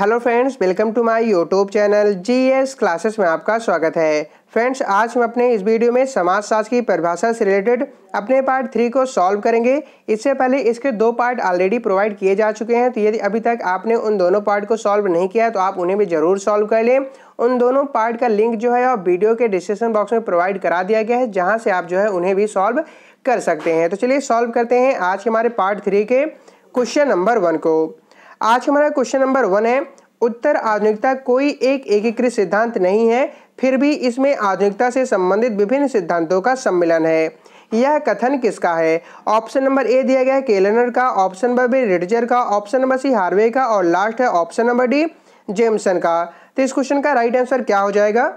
hello friends welcome to my YouTube channel G S classes में आपका स्वागत है फ्रेंड्स आज हम अपने इस वीडियो में समाजशास्त्र की परिभाषा से रिलेटेड अपने पार्ट थ्री को सॉल्व करेंगे इससे पहले इसके दो पार्ट ऑलरेडी प्रोवाइड किए जा चुके हैं तो यदि अभी तक आपने उन दोनों पार्ट को सॉल्व नहीं किया तो आप उन्हें भी ज़रूर सॉल्व कर लें उन दोनों पार्ट का लिंक जो है और वीडियो के डिस्क्रिप्शन बॉक्स में प्रोवाइड करा दिया गया है जहाँ से आप जो है उन्हें भी सॉल्व कर सकते हैं तो चलिए सॉल्व करते हैं आज के हमारे पार्ट थ्री के क्वेश्चन नंबर वन को आज हमारा क्वेश्चन नंबर वन है उत्तर आधुनिकता कोई एक एकीकृत सिद्धांत नहीं है फिर भी इसमें आधुनिकता से संबंधित विभिन्न सिद्धांतों का सम्मिलन है यह कथन किसका है ऑप्शन नंबर ए दिया गया है केलनर का ऑप्शन नंबर बी रिटजर का ऑप्शन नंबर सी हार्वे का और लास्ट है ऑप्शन नंबर डी जेमसन का तो इस क्वेश्चन का राइट आंसर क्या हो जाएगा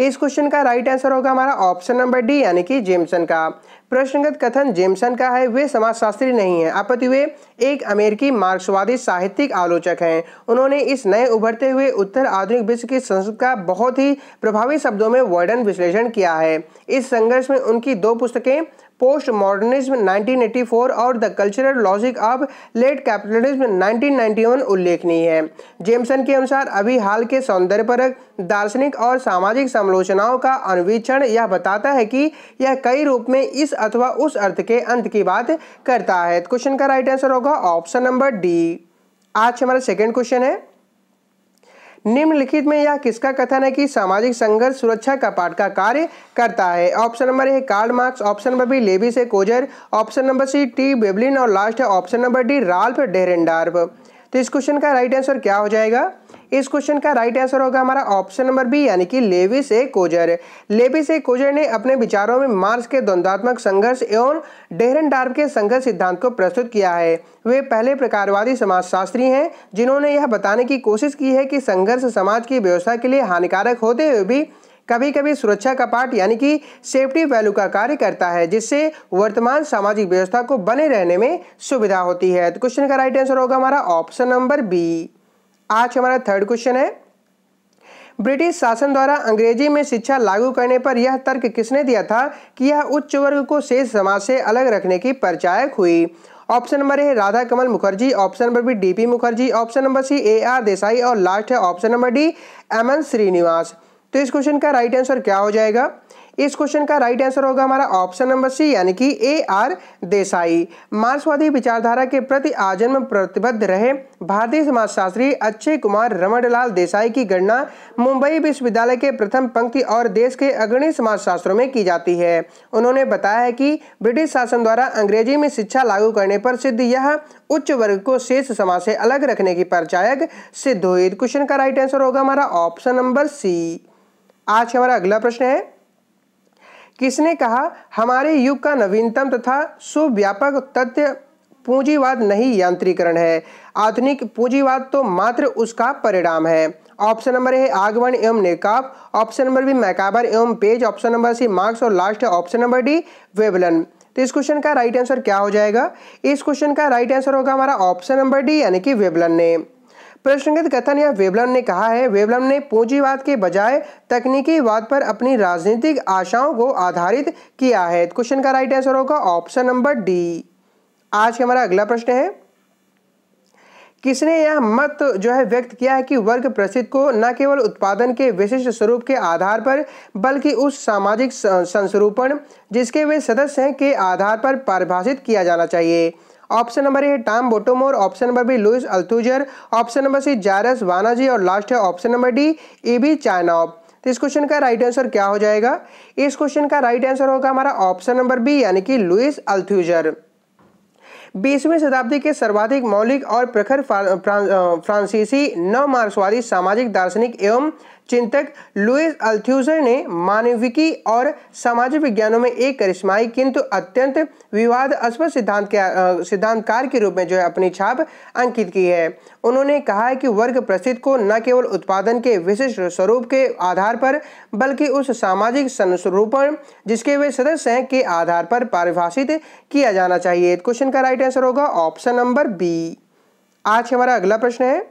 इस क्वेश्चन का राइट आंसर होगा हमारा ऑप्शन नंबर डी यानी कि जेम्सन का प्रश्नगत कथन जेम्सन का है वे समाजशास्त्री नहीं है आपत्ति वे एक अमेरिकी मार्क्सवादी साहित्यिक आलोचक हैं उन्होंने इस नए उभरते हुए उत्तर आधुनिक विश्व की संस्कृत का बहुत ही प्रभावी शब्दों में वर्णन विश्लेषण किया है इस संघर्ष में उनकी दो पुस्तकें पोस्ट मॉडर्निज्म 1984 और the cultural logic of late capitalism 1991 उल्लेखनीय है जेमसन के अनुसार अभी हाल के सौंदर्यपरक दार्शनिक और सामाजिक समालोचनाओं का अन्वीक्षण यह बताता है कि यह कई रूप में इस अथवा उस अर्थ के अंत की बात करता है क्वेश्चन का राइट आंसर होगा ऑप्शन नंबर डी आज हमारा सेकेंड क्वेश्चन है निम्नलिखित में यह किसका कथन है कि सामाजिक संघर्ष सुरक्षा कपाट का कार्य करता है option number A Karl Marx option number B Lewis से Coser option number C T Veblen और लास्ट है option number D Ralf Dahrendorf तो इस क्वेश्चन का राइट आंसर क्या हो जाएगा इस क्वेश्चन का राइट आंसर होगा हमारा ऑप्शन नंबर बी यानी कि Lewis A Coser Lewis A Coser ने अपने विचारों में मार्स के द्वंद्वात्मक संघर्ष एवं डेहरन डार्व के संघर्ष सिद्धांत को प्रस्तुत किया है वे पहले प्रकारवादी समाजशास्त्री हैं जिन्होंने यह बताने की कोशिश की है कि संघर्ष समाज की व्यवस्था के लिए हानिकारक होते हुए भी कभी कभी सुरक्षा का पाठ यानी कि सेफ्टी वैल्यू का कार्य करता है जिससे वर्तमान सामाजिक व्यवस्था को बने रहने में सुविधा होती है तो क्वेश्चन का राइट आंसर होगा हमारा ऑप्शन नंबर बी आज हमारा थर्ड क्वेश्चन है ब्रिटिश शासन द्वारा अंग्रेजी में शिक्षा लागू करने पर यह तर्क किसने दिया था कि यह उच्च वर्ग को शेष समाज से अलग रखने की परचायक हुई ऑप्शन नंबर है Radhakamal Mukerjee option number B D P Mukerjee option number C A R Desai और लास्ट है option number D M N Srinivas तो इस क्वेश्चन का राइट आंसर क्या हो जाएगा इस क्वेश्चन का राइट आंसर होगा हमारा ऑप्शन नंबर सी यानी कि ए आर देसाई मार्क्सवादी विचारधारा के प्रति आजन्म प्रतिबद्ध रहे भारतीय समाजशास्त्री अक्षय कुमार रमणलाल देसाई की गणना मुंबई विश्वविद्यालय के प्रथम पंक्ति और देश के अग्रणी समाजशास्त्रों में की जाती है उन्होंने बताया है कि ब्रिटिश शासन द्वारा अंग्रेजी में शिक्षा लागू करने पर सिद्ध यह उच्च वर्ग को शेष समाज से अलग रखने की परचायक सिद्ध हुई क्वेश्चन का राइट आंसर होगा हमारा ऑप्शन नंबर सी आज हमारा अगला प्रश्न है किसने कहा हमारे युग का नवीनतम तथा सुव्यापक तथ्य पूंजीवाद नहीं यांत्रिकरण है आधुनिक पूंजीवाद तो मात्र उसका परिणाम है ऑप्शन नंबर है आगवन एवं नेकाब ऑप्शन नंबर बी मैकाबर एवं Page option number C Marx और लास्ट है ऑप्शन नंबर डी वेबलन तो इस क्वेश्चन का राइट आंसर क्या हो जाएगा इस क्वेश्चन का राइट आंसर होगा हमारा ऑप्शन नंबर डी यानी कि वेबलन ने प्रश्नगत कथन या वेबलम ने कहा है वेबलम ने पूंजीवाद के बजाय तकनीकीवाद पर अपनी राजनीतिक आशाओं को आधारित किया है क्वेश्चन का राइट आंसर होगा ऑप्शन नंबर डी आज का हमारा अगला प्रश्न है किसने यह मत जो है व्यक्त किया है कि वर्ग प्रसिद्ध को न केवल उत्पादन के विशिष्ट स्वरूप के आधार पर बल्कि उस सामाजिक संस्वरूपण जिसके वे सदस्य हैं के आधार पर परिभाषित किया जाना चाहिए option number A Tom Bottomore option number B Louis Althusser option number C जारस वानाजी और लास्ट है option number D A B Chayanov तो इस क्वेश्चन का राइट आंसर क्या हो जाएगा इस क्वेश्चन का राइट आंसर होगा हमारा ऑप्शन नंबर बी यानी कि लुइस अल्थुजर बीसवीं शताब्दी के सर्वाधिक मौलिक और प्रखर फ्रांसीसी नव मार्क्सवादी सामाजिक दार्शनिक एवं चिंतक लुइस अल्थ्यूजर ने मानविकी और सामाजिक विज्ञानों में एक करिश्माई किंतु अत्यंत विवादास्पद सिद्धांत के सिद्धांतकार के रूप में जो है अपनी छाप अंकित की है उन्होंने कहा है कि वर्ग प्रसिद्ध को न केवल उत्पादन के विशिष्ट स्वरूप के आधार पर बल्कि उस सामाजिक संस्वरूपण जिसके वे सदस्य हैं के आधार पर परिभाषित किया जाना चाहिए क्वेश्चन का राइट आंसर होगा ऑप्शन नंबर बी आज हमारा अगला प्रश्न है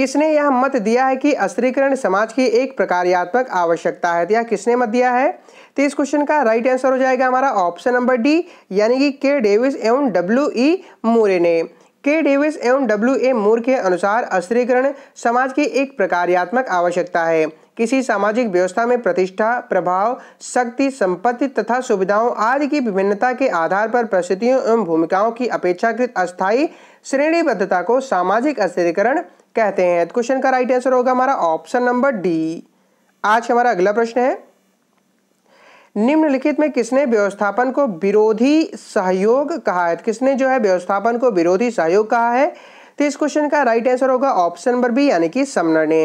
किसने यह मत दिया है कि अस्त्रीकरण समाज की एक प्रकार्यात्मक आवश्यकता है तो यह किसने मत दिया है तो इस क्वेश्चन का राइट आंसर हो जाएगा हमारा ऑप्शन नंबर डी यानी कि के डेविस एवं डब्ल्यू ई मोरे ने के डेविस एवं डब्ल्यू ए मूर के अनुसार अस्त्रीकरण समाज की एक प्रकार्यात्मक आवश्यकता है किसी सामाजिक व्यवस्था में प्रतिष्ठा प्रभाव शक्ति संपत्ति तथा सुविधाओं आदि की विभिन्नता के आधार पर परिस्थितियों एवं भूमिकाओं की अपेक्षाकृत अस्थायी श्रेणीबद्धता को सामाजिक अस्थिरीकरण कहते हैं तो क्वेश्चन का राइट आंसर होगा हमारा ऑप्शन नंबर डी आज हमारा अगला प्रश्न है निम्नलिखित में किसने व्यवस्थापन को विरोधी सहयोग कहा है तो किसने जो है व्यवस्थापन को विरोधी सहयोग कहा है तो इस क्वेश्चन का राइट आंसर होगा ऑप्शन नंबर बी यानी कि समनर ने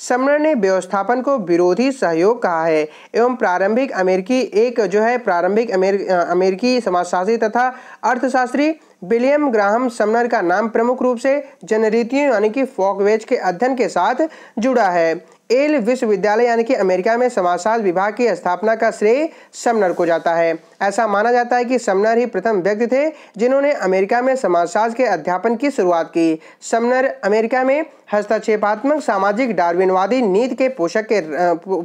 समरण ने व्यवस्थापन को विरोधी सहयोग कहा है एवं प्रारंभिक अमेरिकी एक जो है प्रारंभिक अमेरिकी समाजशास्त्री तथा अर्थशास्त्री विलियम ग्राहम समनर का नाम प्रमुख रूप से जनरीतियों यानी कि फॉकवेज के अध्ययन के साथ जुड़ा है एल विश्वविद्यालय यानी कि अमेरिका में समाजशास्त्र विभाग की स्थापना का श्रेय समनर को जाता है ऐसा माना जाता है कि समनर ही प्रथम व्यक्ति थे जिन्होंने अमेरिका में समाजशास्त्र के अध्यापन की शुरुआत की समनर अमेरिका में हस्तक्षेपात्मक सामाजिक डार्विनवादी नीति के पोषक के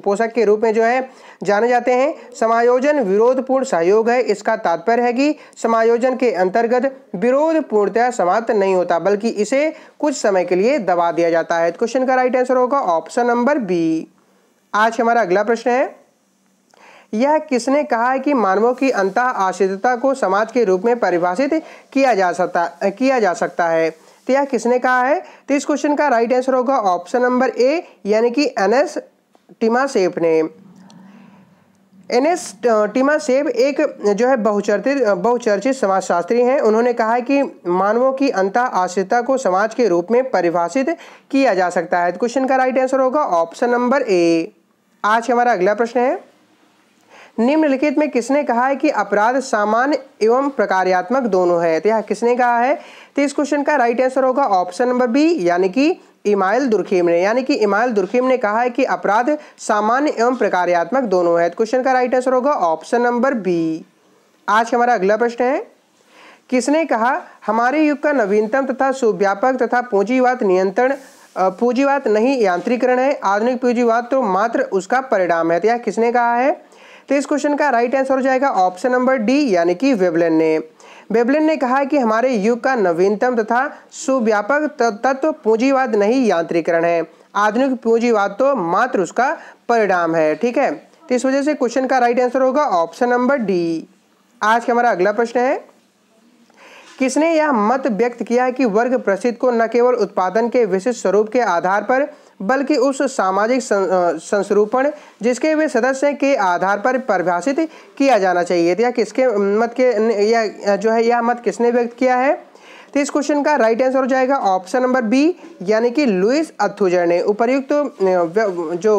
पोषक के रूप में जो है जाने जाते हैं समायोजन विरोधपूर्ण सहयोग है इसका तात्पर्य है कि समायोजन के अंतर्गत विरोध पूर्णतया समाप्त नहीं होता बल्कि इसे कुछ समय के लिए दबा दिया जाता है तो क्वेश्चन का राइट आंसर होगा ऑप्शन नंबर बी आज हमारा अगला प्रश्न है यह किसने कहा है कि मानवों की अंत आश्रितता को समाज के रूप में परिभाषित किया जा सकता किया जा सकता है तो यह किसने कहा है तो इस क्वेश्चन का राइट आंसर होगा ऑप्शन नंबर ए यानी कि एन एस टीमा सेफ ने एन एस टीमा सेब एक जो है बहुचर्चित बहुचर्चित समाजशास्त्री हैं उन्होंने कहा है कि मानवों की अंत आश्रिता को समाज के रूप में परिभाषित किया जा सकता है क्वेश्चन का राइट आंसर होगा ऑप्शन नंबर ए आज हमारा अगला प्रश्न है निम्नलिखित में किसने कहा है कि अपराध सामान्य एवं प्रकार्यात्मक दोनों है तो यह किसने कहा है तो इस क्वेश्चन का राइट आंसर होगा ऑप्शन नंबर बी यानी कि इमायल दुर्खीम ने यानी कि इमायल दुर्खीम ने कहा है कि अपराध सामान्य एवं प्रकार्यात्मक दोनों है क्वेश्चन तो का राइट आंसर होगा ऑप्शन नंबर बी आज हमारा अगला प्रश्न है किसने कहा हमारे युग का नवीनतम तथा सुव्यापक तथा पूंजीवाद नियंत्रण पूंजीवाद नहीं यांत्रिकरण है आधुनिक पूंजीवाद तो मात्र उसका परिणाम है तो यह किसने कहा है तो इस क्वेश्चन का राइट आंसर हो जाएगा ऑप्शन नंबर डी यानी कि वेबलन ने बेबलिन ने कहा कि हमारे युग का नवीनतम तथा सुव्यापक तत्व पूंजीवाद नहीं यांत्रिकरण है आधुनिक पूंजीवाद तो मात्र उसका परिणाम है ठीक है तो इस वजह से क्वेश्चन का राइट आंसर होगा ऑप्शन नंबर डी आज का हमारा अगला प्रश्न है किसने यह मत व्यक्त किया है कि वर्ग प्रसिद्ध को न केवल उत्पादन के विशिष्ट स्वरूप के आधार पर बल्कि उस सामाजिक संस्रूपण जिसके वे सदस्य के आधार पर परिभाषित किया जाना चाहिए या किसके मत के या जो है यह मत किसने व्यक्त किया है तो इस क्वेश्चन का राइट आंसर हो जाएगा ऑप्शन नंबर बी यानी कि लुइस अथुजर ने उपरयुक्त तो जो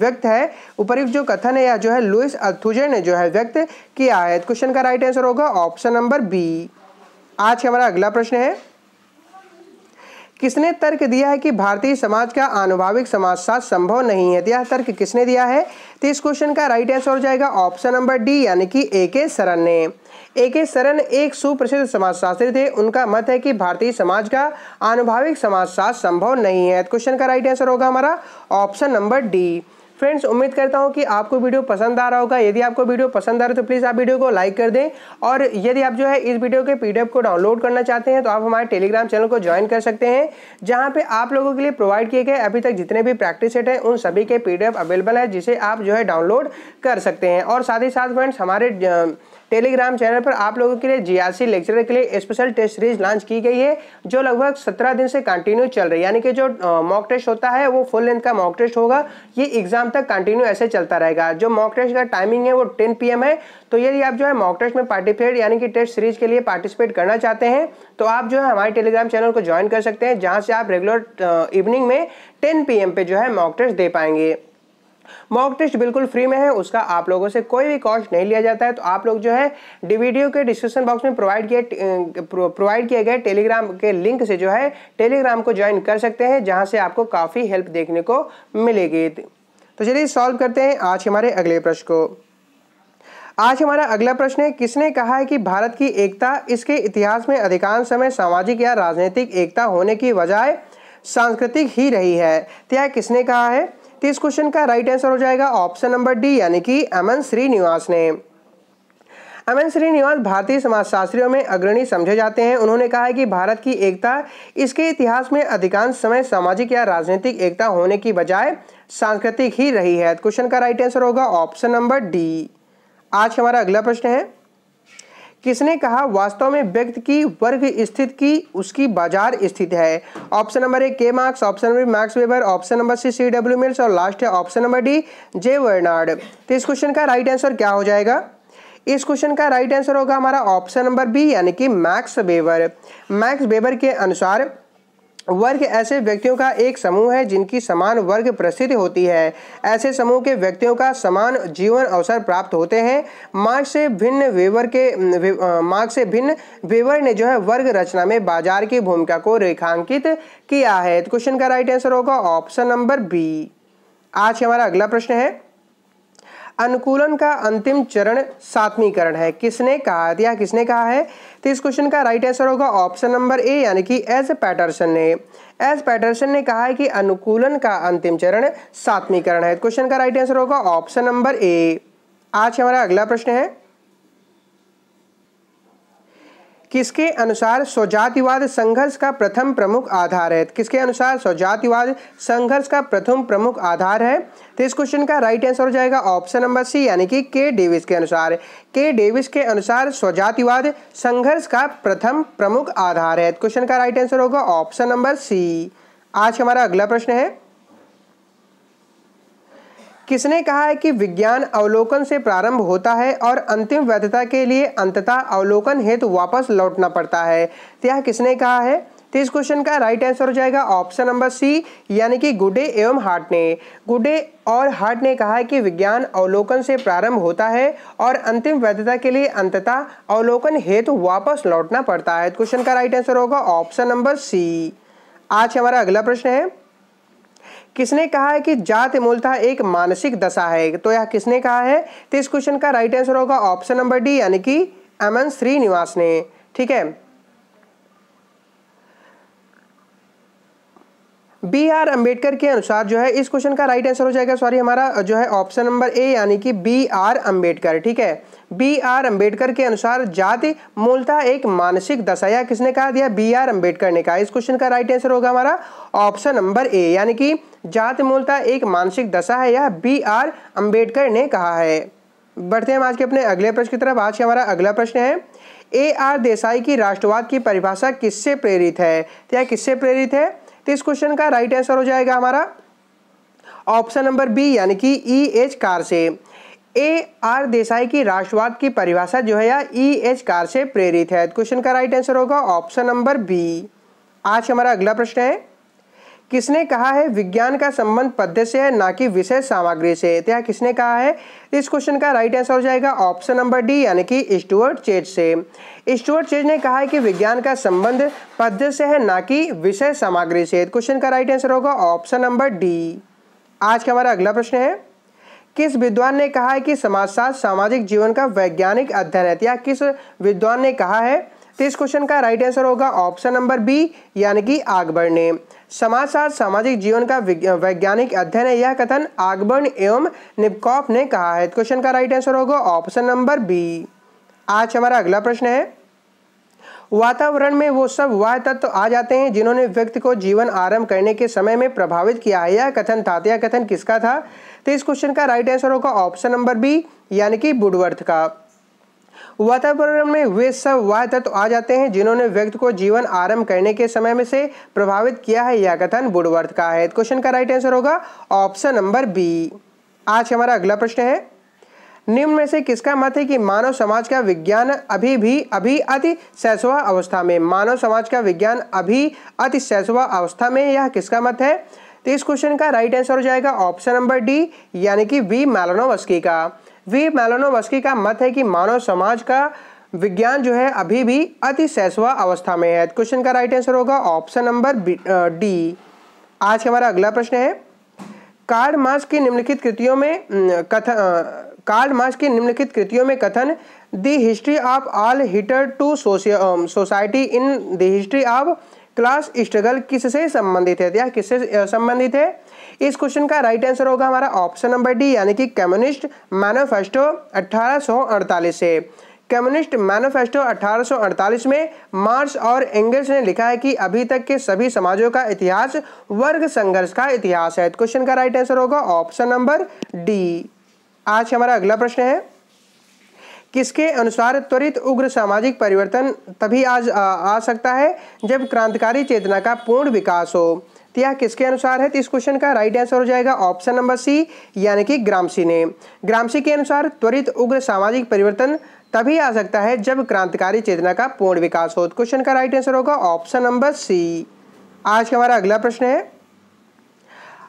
व्यक्त है उपरयुक्त जो कथन है या जो है लुइस अथुजर ने जो है व्यक्त किया है क्वेश्चन तो का राइट आंसर होगा ऑप्शन नंबर बी आज हमारा अगला प्रश्न है किसने तर्क दिया है कि भारतीय समाज का आनुभाविक समाजशास्त्र संभव नहीं है तो यह तर्क किसने दिया है तो इस क्वेश्चन का राइट आंसर हो जाएगा ऑप्शन नंबर डी यानी कि ए के सरन ने ए के सरन एक सुप्रसिद्ध समाजशास्त्री थे उनका मत है कि भारतीय समाज का आनुभाविक समाजशास्त्र संभव नहीं है क्वेश्चन तो का राइट आंसर होगा हमारा ऑप्शन नंबर डी फ्रेंड्स उम्मीद करता हूँ कि आपको वीडियो पसंद आ रहा होगा यदि आपको वीडियो पसंद आ रहा है तो प्लीज़ आप वीडियो को लाइक कर दें और यदि आप जो है इस वीडियो के पी को डाउनलोड करना चाहते हैं तो आप हमारे टेलीग्राम चैनल को ज्वाइन कर सकते हैं जहाँ पर आप लोगों के लिए प्रोवाइड किए गए अभी तक जितने भी प्रैक्टिस सेट हैं उन सभी के पी अवेलेबल है जिसे आप जो है डाउनलोड कर सकते हैं और साथ ही साथ फ्रेंड्स हमारे टेलीग्राम चैनल पर आप लोगों के लिए जियासी लेक्चर के लिए स्पेशल टेस्ट सीरीज लॉन्च की गई है जो लगभग सत्रह दिन से कंटिन्यू चल रही है यानी कि जो मॉक टेस्ट होता है वो फुल लेंथ का मॉक टेस्ट होगा ये एग्जाम तक कंटिन्यू ऐसे चलता रहेगा जो मॉक टेस्ट का टाइमिंग है वो टेन पी है तो यदि आप जो है मॉक टेस्ट में पार्टिसिपेट यानी कि टेस्ट सीरीज के लिए पार्टिसिपेट करना चाहते हैं तो आप जो है हमारे टेलीग्राम चैनल को ज्वाइन कर सकते हैं जहाँ से आप रेगुलर इवनिंग में टेन पी पे जो है मॉक टेस्ट दे पाएंगे मॉक टेस्ट बिल्कुल फ्री में है उसका आप लोगों से कोई भी कॉस्ट नहीं लिया जाता है तो आप लोग जो है वीडियो के डिस्क्रिप्शन बॉक्स में प्रोवाइड किए प्रोवाइड किए गए टेलीग्राम के लिंक से जो है टेलीग्राम को ज्वाइन कर सकते हैं जहाँ से आपको काफ़ी हेल्प देखने को मिलेगी तो चलिए सॉल्व करते हैं आज हमारे अगले प्रश्न को आज हमारा अगला प्रश्न है किसने कहा है कि भारत की एकता इसके इतिहास में अधिकांश समय सामाजिक या राजनीतिक एकता होने की बजाय सांस्कृतिक ही रही है तो यह किसने कहा है इस क्वेश्चन का राइट आंसर हो जाएगा ऑप्शन नंबर डी यानी कि अमन श्रीनिवास ने अमन श्रीनिवास भारतीय समाजशास्त्रियों में अग्रणी समझे जाते हैं उन्होंने कहा है कि भारत की एकता इसके इतिहास में अधिकांश समय सामाजिक या राजनीतिक एकता होने की बजाय सांस्कृतिक ही रही है क्वेश्चन का राइट आंसर होगा ऑप्शन नंबर डी आज हमारा अगला प्रश्न है किसने कहा वास्तव में व्यक्ति की वर्ग स्थिति की उसकी बाजार स्थिति है ऑप्शन नंबर ए के Marx option number Marx Weber option number C C W Mills और लास्ट है option number D J Bernard तो इस क्वेश्चन का राइट आंसर क्या हो जाएगा इस क्वेश्चन का राइट आंसर होगा हमारा ऑप्शन नंबर बी यानी कि मैक्स बेबर मैक्स बेबर के अनुसार वर्ग ऐसे व्यक्तियों का एक समूह है जिनकी समान वर्ग प्रसिद्ध होती है ऐसे समूह के व्यक्तियों का समान जीवन अवसर प्राप्त होते हैं मार्ग से भिन्न वेवर के मार्ग से भिन्न वेवर ने जो है वर्ग रचना में बाजार की भूमिका को रेखांकित किया है तो क्वेश्चन का राइट आंसर होगा ऑप्शन नंबर बी आज हमारा अगला प्रश्न है अनुकूलन का अंतिम चरण सातवीकरण है किसने कहा किसने कहा है तो इस क्वेश्चन का राइट आंसर होगा ऑप्शन नंबर ए यानी कि एज पैटरसन ने एस पैटरसन ने कहा है कि अनुकूलन का अंतिम चरण सातवीकरण है क्वेश्चन का राइट आंसर होगा ऑप्शन नंबर ए आज हमारा अगला प्रश्न है किसके अनुसार स्वजातिवाद संघर्ष का प्रथम प्रमुख आधार है किसके अनुसार स्वजातिवाद संघर्ष का प्रथम प्रमुख आधार है तो इस क्वेश्चन का राइट आंसर हो जाएगा ऑप्शन नंबर सी यानी कि के डेविस के अनुसार के डेविस के अनुसार स्वजातिवाद संघर्ष का प्रथम प्रमुख आधार है क्वेश्चन तो का राइट आंसर होगा ऑप्शन नंबर सी आज हमारा अगला प्रश्न है किसने कहा है कि विज्ञान अवलोकन से प्रारंभ होता है और अंतिम वैधता के लिए अंततः अवलोकन हेतु वापस लौटना पड़ता है तो यह किसने कहा है तो इस क्वेश्चन का राइट आंसर हो जाएगा ऑप्शन नंबर सी यानी कि गुडे एवं हार्ट ने गुडे और हार्ट ने कहा है कि विज्ञान अवलोकन से प्रारंभ होता है और अंतिम वैधता के लिए अंततः अवलोकन हेतु वापस लौटना पड़ता है क्वेश्चन तो का राइट आंसर होगा ऑप्शन नंबर सी आज हमारा अगला प्रश्न है किसने कहा है कि जात मूलतः एक मानसिक दशा है तो यह किसने कहा है तो इस क्वेश्चन का राइट आंसर होगा ऑप्शन नंबर डी यानी कि एम एन श्रीनिवास ने ठीक है बी आर अम्बेडकर के अनुसार जो है इस क्वेश्चन का राइट आंसर हो जाएगा सॉरी हमारा जो है ऑप्शन नंबर ए यानी कि बी आर अम्बेडकर ठीक है बी आर अंबेडकर के अनुसार जाति मूलतः एक मानसिक दशा या किसने कहा दिया बी आर अंबेडकर ने कहा इस क्वेश्चन का राइट आंसर होगा हमारा ऑप्शन नंबर ए यानी कि जाति मूलतः एक मानसिक दशा है यह बी आर अंबेडकर ने कहा है बढ़ते हैं हम आज के अपने अगले प्रश्न की तरफ आज का हमारा अगला प्रश्न है ए आर देसाई की राष्ट्रवाद की परिभाषा किससे प्रेरित है तो या किससे प्रेरित है तो इस क्वेश्चन का राइट आंसर हो जाएगा हमारा ऑप्शन नंबर बी यानी कि ई एच कार से ए आर देसाई की राष्ट्रवाद की परिभाषा जो है या ई e एच कार से प्रेरित है क्वेश्चन का राइट आंसर होगा ऑप्शन नंबर बी आज हमारा अगला प्रश्न है किसने कहा है विज्ञान का संबंध पद्धति से है ना कि विषय सामग्री से तो यह किसने कहा है तो इस क्वेश्चन का राइट आंसर हो जाएगा ऑप्शन नंबर डी यानी कि स्टुअर्ट चेज से स्टुअर्ट चेज ने कहा है कि विज्ञान का संबंध पद्धति से है ना कि विषय सामग्री से क्वेश्चन तो का राइट आंसर होगा ऑप्शन नंबर डी आज का हमारा अगला प्रश्न है किस विद्वान ने कहा है कि समाजशास्त्र सामाजिक जीवन का वैज्ञानिक अध्ययन है तो या किस विद्वान ने कहा है तो इस क्वेश्चन का राइट आंसर होगा ऑप्शन नंबर बी यानी कि आगबर ने समाजशास्त्र सामाजिक जीवन का वैज्ञानिक अध्ययन है यह कथन आगबर्ण एवं निपकॉफ ने कहा है क्वेश्चन तो का राइट आंसर होगा ऑप्शन नंबर बी आज हमारा अगला प्रश्न है वातावरण में वो सब वाह तत्व तो आ जाते हैं जिन्होंने व्यक्ति को जीवन आरंभ करने के समय में प्रभावित किया है यह कथन था तो यह कथन किसका था तो इस क्वेश्चन का राइट आंसर होगा ऑप्शन नंबर बी यानी कि बुडवर्थ का वातावरण में वे सब वह तत्व आ जाते हैं जिन्होंने व्यक्ति को जीवन आरंभ करने के समय में से प्रभावित किया है यह कथन बुडवर्थ का है क्वेश्चन तो का राइट आंसर होगा ऑप्शन नंबर बी आज हमारा अगला प्रश्न है निम्न में से किसका मत है कि मानव समाज का विज्ञान अभी भी अभी अति सैसवा अवस्था में मानव समाज का विज्ञान अभी अति सैसवा अवस्था में यह किसका मत है तो इस क्वेश्चन का राइट आंसर हो जाएगा ऑप्शन नंबर डी यानी कि वी मैलोनोवस्की का वी मैलोनोवस्की का मत है कि मानव समाज का विज्ञान जो है अभी भी अति सैसवा अवस्था में है क्वेश्चन का राइट आंसर होगा ऑप्शन नंबर डी आज हमारा अगला प्रश्न है कार्ड मास की निम्नलिखित कृतियों में कथन कार्ड मास की निम्नलिखित कृतियों में कथन the history of all hitherto society in the history of class struggle किससे संबंधित है या किससे संबंधित है इस क्वेश्चन का राइट आंसर होगा हमारा ऑप्शन नंबर डी यानी कि कम्युनिस्ट मैनोफेस्टो 1848 से कम्युनिस्ट मैनोफेस्टो 1848 में मार्क्स और एंगल्स ने लिखा है कि अभी तक के सभी समाजों का इतिहास वर्ग संघर्ष का इतिहास है क्वेश्चन तो का राइट आंसर होगा ऑप्शन नंबर डी आज हमारा अगला प्रश्न है किसके अनुसार त्वरित उग्र सामाजिक परिवर्तन तभी आज आ, आ सकता है जब क्रांतिकारी चेतना का पूर्ण विकास हो तो यह किसके अनुसार है तो इस क्वेश्चन का राइट आंसर हो जाएगा ऑप्शन नंबर सी यानी कि ग्रामसी ने ग्रामसी के अनुसार त्वरित उग्र सामाजिक परिवर्तन तभी आ सकता है जब क्रांतिकारी चेतना का पूर्ण विकास हो क्वेश्चन तो का राइट आंसर होगा ऑप्शन नंबर सी आज का हमारा अगला प्रश्न है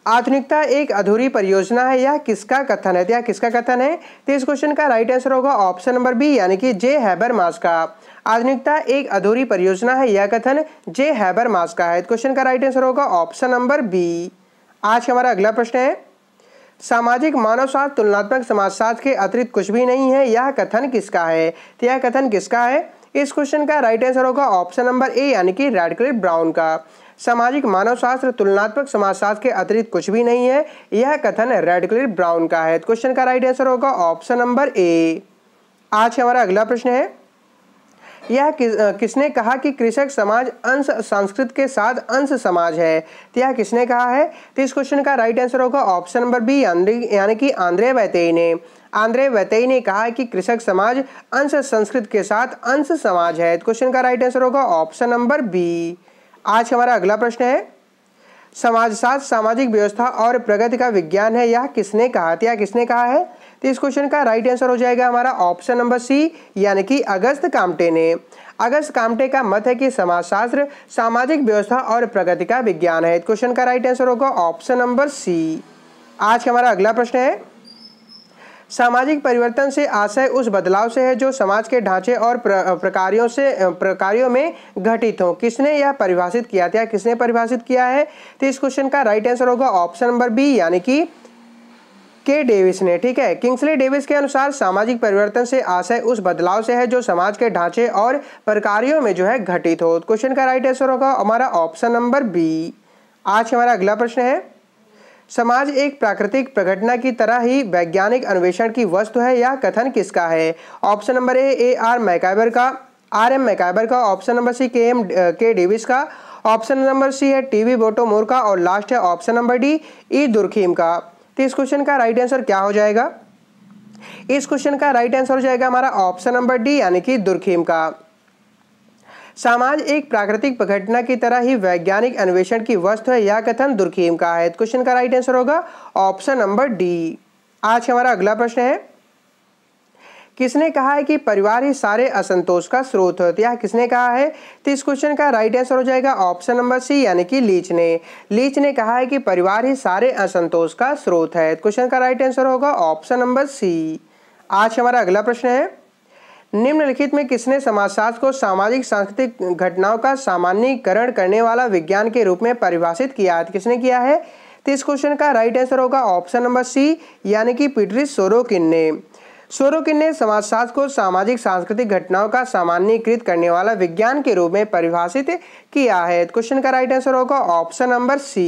आधुनिकता एक अधूरी परियोजना है या किसका कथन है या किसका कथन है तो इस क्वेश्चन का राइट आंसर होगा ऑप्शन नंबर बी यानी कि जे हैबर मास का आधुनिकता एक अधूरी परियोजना है यह कथन जे हैबर मास का है क्वेश्चन तो का राइट आंसर होगा ऑप्शन नंबर बी आज का हमारा अगला प्रश्न है सामाजिक मानव मानवशास्त्र तुलनात्मक समाजशास्त्र के अतिरिक्त कुछ भी नहीं है यह कथन किसका है तो यह कथन किसका है इस क्वेश्चन का राइट आंसर होगा ऑप्शन नंबर ए यानी कि रेडक्लिफ ब्राउन का सामाजिक मानव शास्त्र तुलनात्मक समाजशास्त्र के अतिरिक्त कुछ भी नहीं है यह कथन रेडक्लियर ब्राउन का है क्वेश्चन तो का राइट आंसर होगा ऑप्शन नंबर ए आज हमारा अगला प्रश्न है यह कि, किसने कहा कि कृषक समाज अंश संस्कृत के साथ अंश समाज है तो यह किसने कहा है तो इस क्वेश्चन का राइट आंसर होगा ऑप्शन नंबर बी यानी कि आंद्रे वैतई ने आंद्रे वैतई ने कहा कि कृषक समाज अंश संस्कृत के साथ अंश समाज है क्वेश्चन तो का राइट आंसर होगा ऑप्शन नंबर बी आज हमारा अगला प्रश्न है समाजशास्त्र सामाजिक व्यवस्था और प्रगति का विज्ञान है यह किसने कहा था तो किसने कहा है तो इस क्वेश्चन का राइट आंसर हो जाएगा हमारा ऑप्शन नंबर सी यानी कि अगस्त कामटे ने अगस्त कामटे का मत है कि समाजशास्त्र सामाजिक व्यवस्था और प्रगति का विज्ञान है इस तो क्वेश्चन का राइट आंसर होगा ऑप्शन नंबर सी आज हमारा अगला प्रश्न है सामाजिक परिवर्तन से आशय उस बदलाव से है जो समाज के ढांचे और प्र, प्रकारियों से प्रकारियों में घटित हो किसने यह परिभाषित किया था किसने परिभाषित किया है तो इस क्वेश्चन का राइट आंसर होगा ऑप्शन नंबर बी यानी कि के डेविस ने ठीक है किंग्सले डेविस के अनुसार सामाजिक परिवर्तन से आशय उस बदलाव से है जो समाज के ढांचे और प्रकारियों में जो है घटित हो क्वेश्चन तो का राइट आंसर होगा हमारा ऑप्शन नंबर बी आज हमारा अगला प्रश्न है समाज एक प्राकृतिक प्रघटना की तरह ही वैज्ञानिक अन्वेषण की वस्तु है या कथन किसका है option number A A R MacIver का आर एम मैकाइबर का ऑप्शन नंबर सी के एम के डेविस का ऑप्शन नंबर सी है टी वी बोटोमोर का और लास्ट है option number D E Durkheim का तो इस क्वेश्चन का राइट आंसर क्या हो जाएगा इस क्वेश्चन का राइट आंसर हो जाएगा हमारा ऑप्शन नंबर डी यानी कि दुर्खीम का समाज एक प्राकृतिक घटना की तरह ही वैज्ञानिक अन्वेषण की वस्तु है यह कथन दुर्खीम का है क्वेश्चन का राइट आंसर होगा ऑप्शन नंबर डी आज हमारा अगला प्रश्न है किसने कहा है कि परिवार ही सारे असंतोष का स्रोत होता है तो किसने कहा है तो इस क्वेश्चन का राइट आंसर हो जाएगा ऑप्शन नंबर सी यानी कि लीच ने लीच ने कहा है कि परिवार ही सारे असंतोष का स्रोत है तो क्वेश्चन का राइट आंसर होगा ऑप्शन नंबर सी आज हमारा अगला प्रश्न है निम्नलिखित में किसने समाजशास्त्र को सामाजिक सांस्कृतिक घटनाओं का सामान्यकरण करने वाला विज्ञान के रूप में परिभाषित किया है तो किसने किया है तो इस क्वेश्चन का राइट आंसर होगा ऑप्शन नंबर सी यानी कि पीटरी सोरोकिन ने सोरोकिन ने समाजशास्त्र को सामाजिक सांस्कृतिक घटनाओं का सामान्यीकृत करने वाला विज्ञान के रूप में परिभाषित किया है क्वेश्चन तो का राइट आंसर होगा ऑप्शन नंबर सी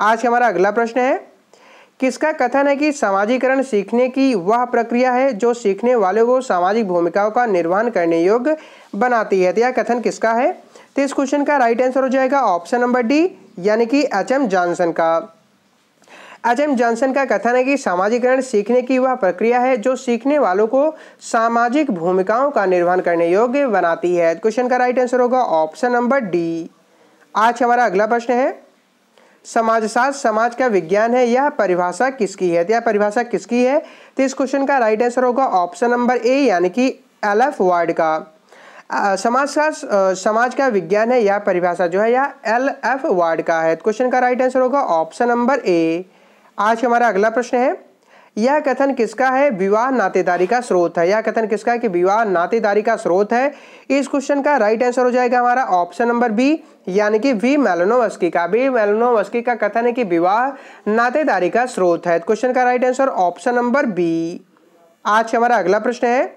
आज हमारा अगला प्रश्न है किसका कथन है कि सामाजिकरण सीखने की वह प्रक्रिया है जो सीखने वाले को सामाजिक भूमिकाओं का निर्वहन करने योग्य बनाती है तो यह कथन किसका है तो इस क्वेश्चन का राइट आंसर हो जाएगा ऑप्शन नंबर डी यानी कि एच एम जॉनसन का एच एम जॉनसन का कथन है कि सामाजिकरण सीखने की वह प्रक्रिया है जो सीखने वालों को सामाजिक भूमिकाओं का निर्वहन करने योग्य बनाती है तो क्वेश्चन तो का राइट आंसर तो होगा ऑप्शन नंबर डी आज हमारा अगला प्रश्न है समाजशास्त्र समाज का विज्ञान है यह परिभाषा किसकी है तो यह परिभाषा किसकी है तो इस क्वेश्चन का राइट आंसर होगा ऑप्शन नंबर ए यानी कि एल एफ वार्ड का समाजशास्त्र समाज का विज्ञान है यह परिभाषा जो है यह एल एफ वार्ड का है क्वेश्चन तो का राइट आंसर होगा ऑप्शन नंबर ए आज हमारा अगला प्रश्न है यह कथन किसका है विवाह नातेदारी का स्रोत है यह कथन किसका है कि विवाह नातेदारी का स्रोत है इस क्वेश्चन का राइट आंसर हो जाएगा हमारा ऑप्शन नंबर बी यानी कि वी मेलोनोवस्की का वी मेलोनोवस्की का कथन है कि विवाह नातेदारी का स्रोत है क्वेश्चन का right answer option number B आज हमारा अगला प्रश्न है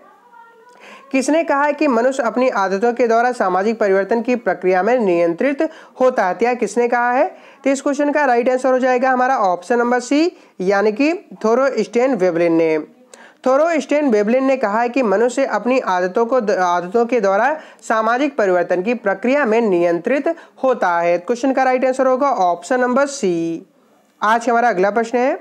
किसने कहा है कि मनुष्य अपनी आदतों के द्वारा सामाजिक परिवर्तन की प्रक्रिया में नियंत्रित होता है किसने कहा है तो इस क्वेश्चन का राइट आंसर हो जाएगा हमारा ऑप्शन नंबर सी यानी कि थोरोस्टेन वेबलिन ने थोरोस्टेन वेबलिन ने कहा है कि मनुष्य अपनी आदतों को आदतों के द्वारा सामाजिक परिवर्तन की प्रक्रिया में नियंत्रित होता है क्वेश्चन का राइट आंसर होगा ऑप्शन नंबर सी आज हमारा अगला प्रश्न है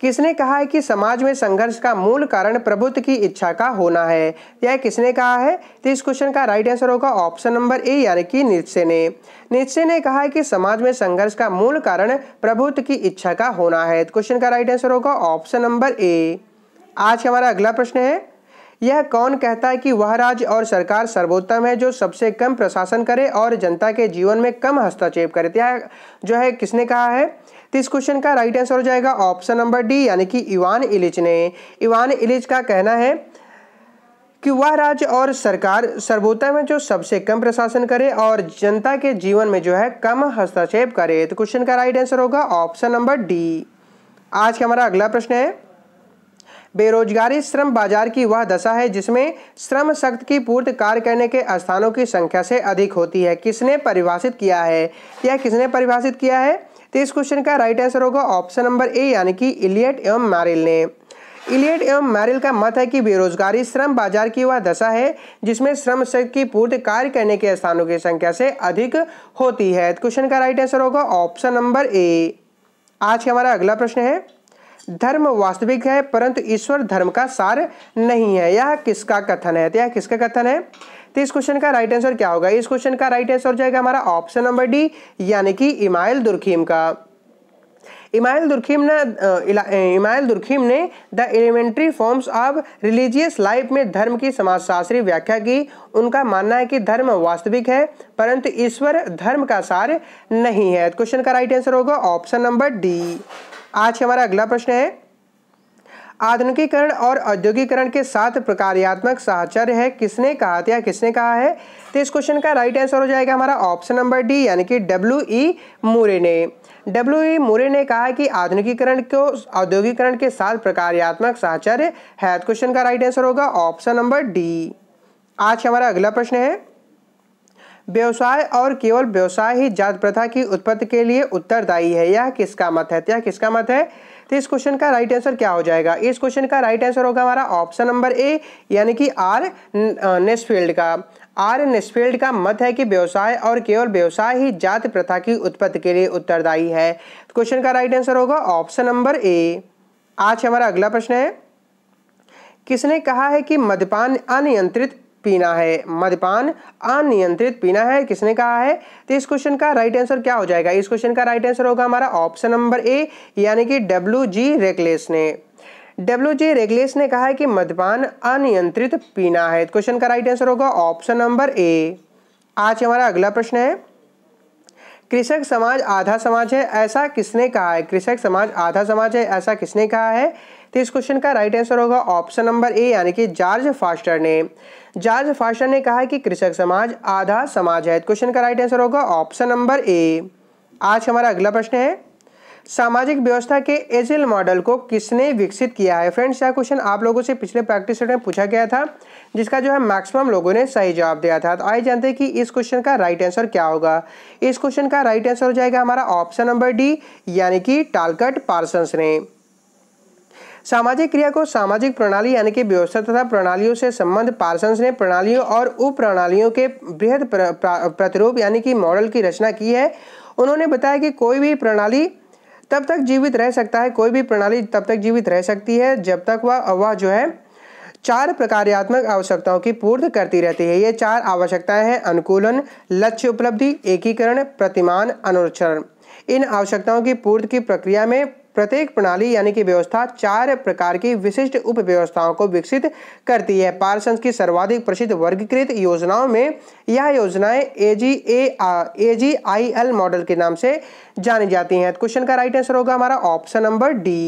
किसने कहा है कि समाज में संघर्ष का मूल कारण प्रभुत्व की इच्छा का होना है यह किसने कहा है तो इस क्वेश्चन का राइट आंसर होगा ऑप्शन नंबर ए यानी कि निश्चय ने निश्चय ने कहा है कि समाज में संघर्ष का मूल कारण प्रभुत्व की इच्छा का होना है तो क्वेश्चन का राइट आंसर होगा ऑप्शन नंबर ए आज हमारा अगला प्रश्न है यह कौन कहता है कि वह राज्य और सरकार सर्वोत्तम है जो सबसे कम प्रशासन करे और जनता के जीवन में कम हस्तक्षेप करे तो यह जो है किसने कहा है तो इस क्वेश्चन का राइट आंसर हो जाएगा ऑप्शन नंबर डी यानी कि इवान इलिच ने इवान इलिच का कहना है कि वह राज्य और सरकार सर्वोत्तम है जो सबसे कम प्रशासन करे और जनता के जीवन में जो है कम हस्तक्षेप करे तो क्वेश्चन का राइट आंसर होगा ऑप्शन नंबर डी आज का हमारा अगला प्रश्न है बेरोजगारी श्रम बाजार की वह दशा है जिसमें श्रम शक्ति की पूर्ति कार्य करने के स्थानों की संख्या से अधिक होती है किसने परिभाषित किया है यह किसने परिभाषित किया है तो इस क्वेश्चन का राइट आंसर होगा ऑप्शन नंबर ए यानी कि इलियट एवं मैरिल ने इलियट एवं मैरिल का मत है कि बेरोजगारी श्रम बाजार की वह दशा है जिसमें श्रम शक्ति की पूर्ति कार्य करने के स्थानों की संख्या से अधिक होती है क्वेश्चन का राइट आंसर होगा ऑप्शन नंबर ए आज का हमारा अगला प्रश्न है धर्म वास्तविक है परंतु ईश्वर धर्म का सार नहीं है यह किसका कथन है तो यह किसका कथन है तो इस क्वेश्चन का राइट आंसर क्या होगा इस क्वेश्चन का राइट आंसर हो जाएगा हमारा ऑप्शन नंबर डी यानी कि इमाइल दुर्खीम का इमायल दुर्खीम ने इमायल दुर्खीम ने the elementary forms of religious life में धर्म की समाजशास्त्री व्याख्या की उनका मानना है कि धर्म वास्तविक है परंतु ईश्वर धर्म का सार नहीं है क्वेश्चन तो का राइट आंसर होगा ऑप्शन नंबर डी आज हमारा अगला प्रश्न है आधुनिकीकरण और औद्योगिकरण के साथ प्रकार्यात्मक साहचर्य है किसने कहा था किसने कहा है तो इस क्वेश्चन का राइट आंसर हो जाएगा हमारा ऑप्शन नंबर डी यानी कि डब्ल्यू ई मूरे ने डब्ल्यू ई मूरे ने कहा कि आधुनिकीकरण को औद्योगिकरण के साथ प्रकार्यात्मक साहचर्य है क्वेश्चन तो का राइट आंसर होगा ऑप्शन नंबर डी आज हमारा अगला प्रश्न है व्यवसाय और केवल व्यवसाय ही जात प्रथा की उत्पत्ति के लिए उत्तरदायी है तो यह किसका मत है यह किसका मत है तो इस क्वेश्चन का राइट आंसर क्या हो जाएगा इस क्वेश्चन का राइट आंसर होगा हमारा ऑप्शन नंबर ए यानी कि आर नेसफील्ड का आर निस्फील्ड का मत है कि व्यवसाय और केवल व्यवसाय ही जाति प्रथा की उत्पत्ति के लिए उत्तरदायी है क्वेश्चन का राइट आंसर होगा ऑप्शन नंबर ए आज हमारा अगला प्रश्न है किसने कहा है कि मद्यपान अनियंत्रित पीना है मद्यपान अनियंत्रित पीना है किसने कहा है तो इस क्वेश्चन का राइट आंसर क्या हो जाएगा इस क्वेश्चन का राइट आंसर होगा हमारा ऑप्शन नंबर ए यानी कि डब्ल्यू जी रेगलेस ने डब्ल्यू जी रेगलेस ने कहा है कि मद्यपान अनियंत्रित पीना है क्वेश्चन तो का राइट आंसर होगा ऑप्शन नंबर ए आज हमारा अगला प्रश्न है कृषक समाज आधा समाज है ऐसा किसने कहा है कृषक समाज आधा समाज है ऐसा किसने कहा है तो इस क्वेश्चन का राइट आंसर होगा ऑप्शन नंबर ए यानी कि जॉर्ज फास्टर ने जॉर्ज फास्टर ने कहा कि कृषक समाज आधा समाज है क्वेश्चन का राइट आंसर होगा ऑप्शन नंबर ए आज हमारा अगला प्रश्न है सामाजिक व्यवस्था के एजिल मॉडल को किसने विकसित किया है फ्रेंड्स यह क्वेश्चन आप लोगों से पिछले प्रैक्टिस सेट में पूछा गया था जिसका जो है मैक्सिमम लोगों ने सही जवाब दिया था तो आइए जानते हैं कि इस क्वेश्चन का राइट आंसर क्या होगा इस क्वेश्चन का राइट आंसर हो जाएगा हमारा ऑप्शन नंबर डी यानी कि टालकट पार्सन्स ने सामाजिक क्रिया को सामाजिक प्रणाली यानी कि व्यवस्था तथा प्रणालियों से संबंध पार्सन्स ने प्रणालियों और उप प्रणालियों के बृहद प्रतिरूप यानी कि मॉडल की रचना की है उन्होंने बताया कि कोई भी प्रणाली तब तक जीवित रह सकता है कोई भी प्रणाली तब तक जीवित रह सकती है जब तक वह वह जो है चार प्रकार्यात्मक आवश्यकताओं की पूर्ति करती रहती है ये चार आवश्यकताएं हैं अनुकूलन लक्ष्य उपलब्धि एकीकरण प्रतिमान अनुचरण इन आवश्यकताओं की पूर्ति की प्रक्रिया में प्रत्येक प्रणाली यानी कि व्यवस्था चार प्रकार की विशिष्ट उप व्यवस्थाओं को विकसित करती है पार्सन्स की सर्वाधिक प्रसिद्ध वर्गीकृत योजनाओं में यह योजनाएं ए जी ए ए जी आई एल मॉडल के नाम से जानी जाती हैं क्वेश्चन का राइट आंसर होगा हमारा ऑप्शन नंबर डी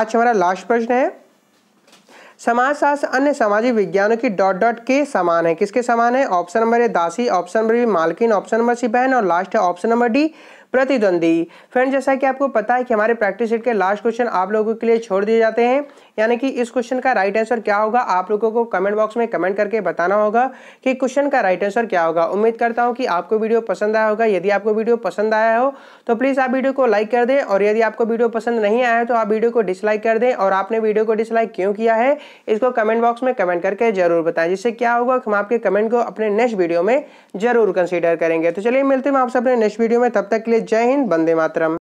आज हमारा लास्ट प्रश्न है समाजशास्त्र अन्य सामाजिक विज्ञानों की डॉट डॉट के समान है किसके समान है ऑप्शन नंबर ए दासी ऑप्शन नंबर बी मालकिन ऑप्शन नंबर सी बहन और लास्ट है ऑप्शन नंबर डी प्रतिद्वंदी फ्रेंड जैसा कि आपको पता है कि हमारे प्रैक्टिस सेट के लास्ट क्वेश्चन आप लोगों के लिए छोड़ दिए जाते हैं यानी कि इस क्वेश्चन का राइट आंसर क्या होगा आप लोगों को कमेंट बॉक्स में कमेंट करके बताना होगा कि क्वेश्चन का राइट आंसर क्या होगा उम्मीद करता हूँ कि आपको वीडियो पसंद आया होगा यदि आपको वीडियो पसंद आया हो तो प्लीज़ आप वीडियो को लाइक कर दें और यदि आपको वीडियो पसंद नहीं आया तो आप वीडियो को डिसलाइक कर दें और आपने वीडियो को डिसलाइक क्यों किया है इसको कमेंट बॉक्स में कमेंट करके जरूर बताएं जिससे क्या होगा हम आपके कमेंट को अपने नेक्स्ट वीडियो में जरूर कंसिडर करेंगे तो चलिए मिलते हैं आपसे अपने नेक्स्ट वीडियो में तब तक के लिए जय हिंद बंदे मातरम